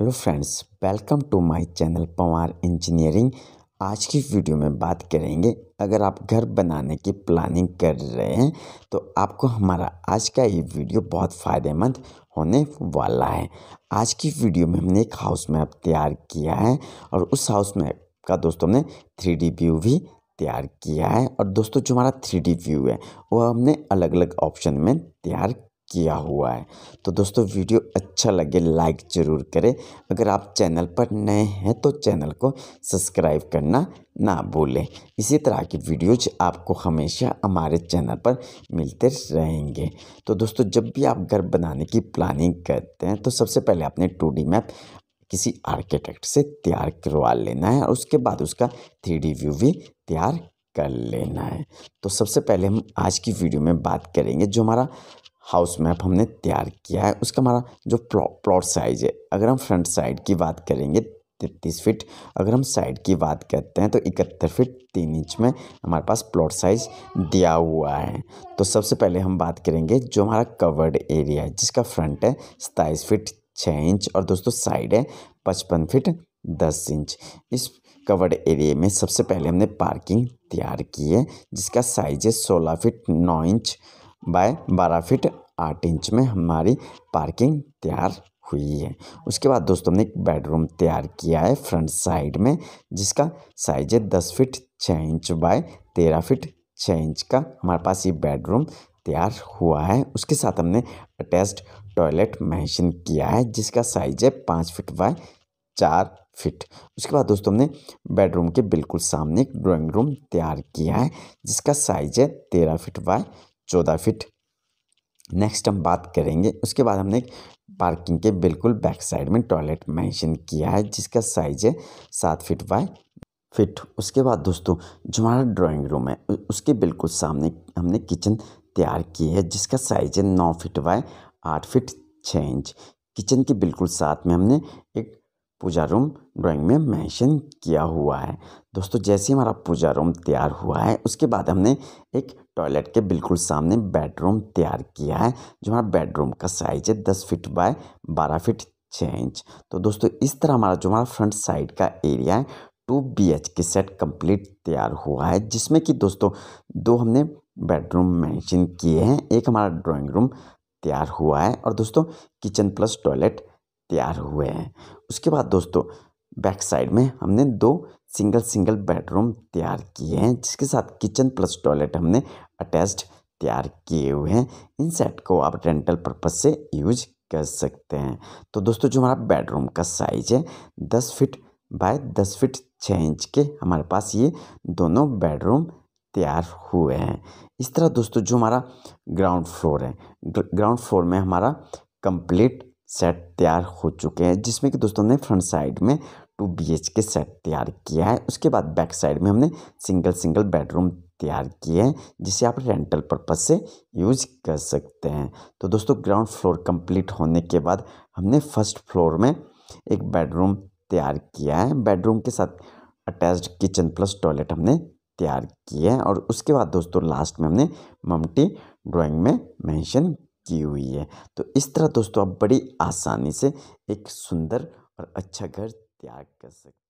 hello friends welcome to my channel Pawar engineering आज की video में बात करेंगे अगर आप घर बनाने की प्लानिंग कर रहे हैं तो आपको हमारा आज का ये वीडियो बहुत फ़ायदेमंद होने वाला है आज की वीडियो में हमने एक हाउस मैप तैयार किया है और उस हाउस मैप का दोस्तों ने थ्री व्यू भी तैयार किया है और दोस्तों जो हमारा थ्री व्यू है वह हमने अलग अलग ऑप्शन में तैयार किया हुआ है तो दोस्तों वीडियो अच्छा लगे लाइक ज़रूर करें अगर आप चैनल पर नए हैं तो चैनल को सब्सक्राइब करना ना भूलें इसी तरह की वीडियोज आपको हमेशा हमारे चैनल पर मिलते रहेंगे तो दोस्तों जब भी आप घर बनाने की प्लानिंग करते हैं तो सबसे पहले आपने टू मैप किसी आर्किटेक्ट से तैयार करवा लेना है और उसके बाद उसका थ्री व्यू भी तैयार कर लेना है तो सबसे पहले हम आज की वीडियो में बात करेंगे जो हमारा हाउस मैप हमने तैयार किया है उसका हमारा जो प्लॉट साइज है अगर हम फ्रंट साइड की बात करेंगे तैतीस फिट अगर हम साइड की बात करते हैं तो इकहत्तर फिट तीन इंच में हमारे पास प्लॉट साइज दिया हुआ है तो सबसे पहले हम बात करेंगे जो हमारा कवर्ड एरिया है जिसका फ्रंट है सताईस फिट छः इंच और दोस्तों साइड है पचपन फिट दस इंच इस कवर्ड एरिए में सबसे पहले हमने पार्किंग तैयार की है जिसका साइज है सोलह फिट नौ इंच बाय बारह फीट आठ इंच में हमारी पार्किंग तैयार हुई है उसके बाद दोस्तों हमने एक बेडरूम तैयार किया है फ्रंट साइड में जिसका साइज है दस फीट छः इंच बाय तेरह फीट छः इंच का हमारे पास ये बेडरूम तैयार हुआ है उसके साथ हमने अटैच्ड टॉयलेट मेंशन किया है जिसका साइज है पाँच फिट बाय चार फिट उसके बाद दोस्तों हमने बेडरूम के बिल्कुल सामने एक ड्राइंग रूम तैयार किया है जिसका साइज है तेरह फिट बाय चौदह फिट नेक्स्ट हम बात करेंगे उसके बाद हमने पार्किंग के बिल्कुल बैक साइड में टॉयलेट मेंशन किया है जिसका साइज है सात फिट बाय फिट उसके बाद दोस्तों जो हमारा ड्राइंग रूम है उसके बिल्कुल सामने हमने किचन तैयार की है जिसका साइज है नौ फिट बाय आठ फिट छः इंच किचन के बिल्कुल साथ में हमने एक पूजा रूम ड्राइंग में मेंशन किया हुआ है दोस्तों जैसे हमारा पूजा रूम तैयार हुआ है उसके बाद हमने एक टॉयलेट के बिल्कुल सामने बेडरूम तैयार किया है जो हमारा बेडरूम का साइज है दस फिट बाय बारह फिट छः इंच तो दोस्तों इस तरह हमारा जो हमारा फ्रंट साइड का एरिया है two B H K set complete तैयार हुआ है जिसमें कि दोस्तों दो हमने बेडरूम मेंशन किए हैं एक हमारा ड्राइंग रूम तैयार हुआ है और दोस्तों किचन प्लस टॉयलेट तैयार हुए हैं उसके बाद दोस्तों बैक साइड में हमने दो सिंगल सिंगल बेडरूम तैयार किए हैं जिसके साथ किचन प्लस टॉयलेट हमने अटैच्ड तैयार किए हुए हैं इन सेट को आप रेंटल पर्पज़ से यूज कर सकते हैं तो दोस्तों जो हमारा बेडरूम का साइज है दस फिट बाय दस फिट छः इंच के हमारे पास ये दोनों बेडरूम तैयार हुए हैं इस तरह दोस्तों जो हमारा ग्राउंड फ्लोर है ग्राउंड फ्लोर में हमारा कंप्लीट सेट तैयार हो चुके हैं जिसमें कि दोस्तों ने फ्रंट साइड में two B H K set तैयार किया है उसके बाद बैक साइड में हमने सिंगल सिंगल बेडरूम तैयार किए हैं जिसे आप रेंटल पर्पज से यूज कर सकते हैं तो दोस्तों ग्राउंड फ्लोर कंप्लीट होने के बाद हमने फर्स्ट फ्लोर में एक बेडरूम तैयार किया है बेडरूम के साथ अटैच्ड किचन प्लस टॉयलेट हमने तैयार किए हैं और उसके बाद दोस्तों लास्ट में हमने ममटी ड्राइंग में मेंशन की हुई है तो इस तरह दोस्तों आप बड़ी आसानी से एक सुंदर और अच्छा घर तैयार कर सकते